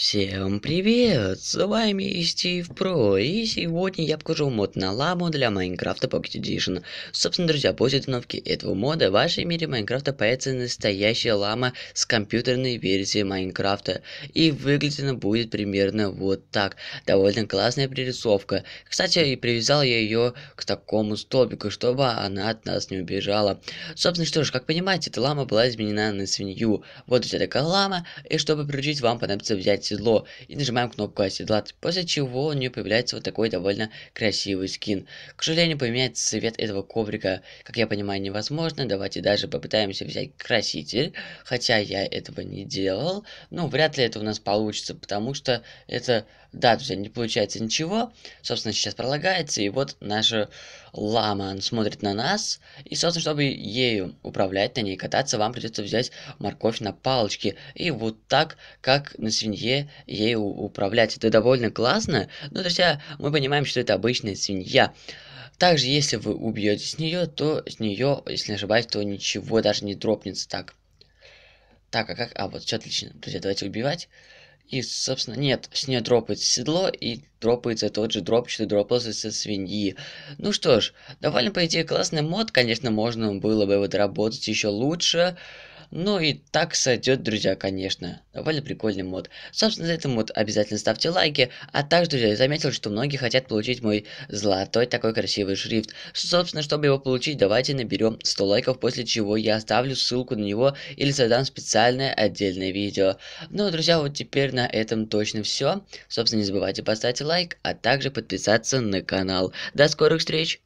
Всем привет, с вами Стив Про, и сегодня я покажу мод на ламу для Майнкрафта Pocket Edition. Собственно, друзья, после установки этого мода в вашей мире Майнкрафта появится настоящая лама с компьютерной версией Майнкрафта. И выглядит она будет примерно вот так. Довольно классная пририсовка. Кстати, и привязал я ее к такому столбику, чтобы она от нас не убежала. Собственно, что ж, как понимаете, эта лама была изменена на свинью. Вот у тебя такая лама, и чтобы приручить, вам понадобится взять седло и нажимаем кнопку оседлать, после чего у нее появляется вот такой довольно красивый скин. К сожалению, поменять цвет этого коврика, как я понимаю, невозможно. Давайте даже попытаемся взять краситель, хотя я этого не делал. Ну, вряд ли это у нас получится, потому что это, да, друзья, не получается ничего. Собственно, сейчас пролагается, и вот наша лама она смотрит на нас. И, собственно, чтобы ею управлять, на ней кататься, вам придется взять морковь на палочке. И вот так, как на свинье ей управлять. Это довольно классно, но, ну, друзья, а, мы понимаем, что это обычная свинья. Также, если вы убьете с нее, то с нее, если не ошибаюсь, то ничего даже не дропнется так. Так, а как? А, вот, все отлично. Друзья, давайте убивать. И, собственно, нет, с нее дропается седло, и дропается тот же дроп, что дропался со свиньи. Ну что ж, довольно, по идее, классный мод. Конечно, можно было бы его доработать еще лучше. Ну и так сойдет, друзья, конечно. Довольно прикольный мод. Собственно, за этот мод обязательно ставьте лайки. А также, друзья, я заметил, что многие хотят получить мой золотой такой красивый шрифт. Собственно, чтобы его получить, давайте наберем 100 лайков, после чего я оставлю ссылку на него или создам специальное отдельное видео. Ну, друзья, вот теперь на этом точно все. Собственно, не забывайте поставить лайк, а также подписаться на канал. До скорых встреч!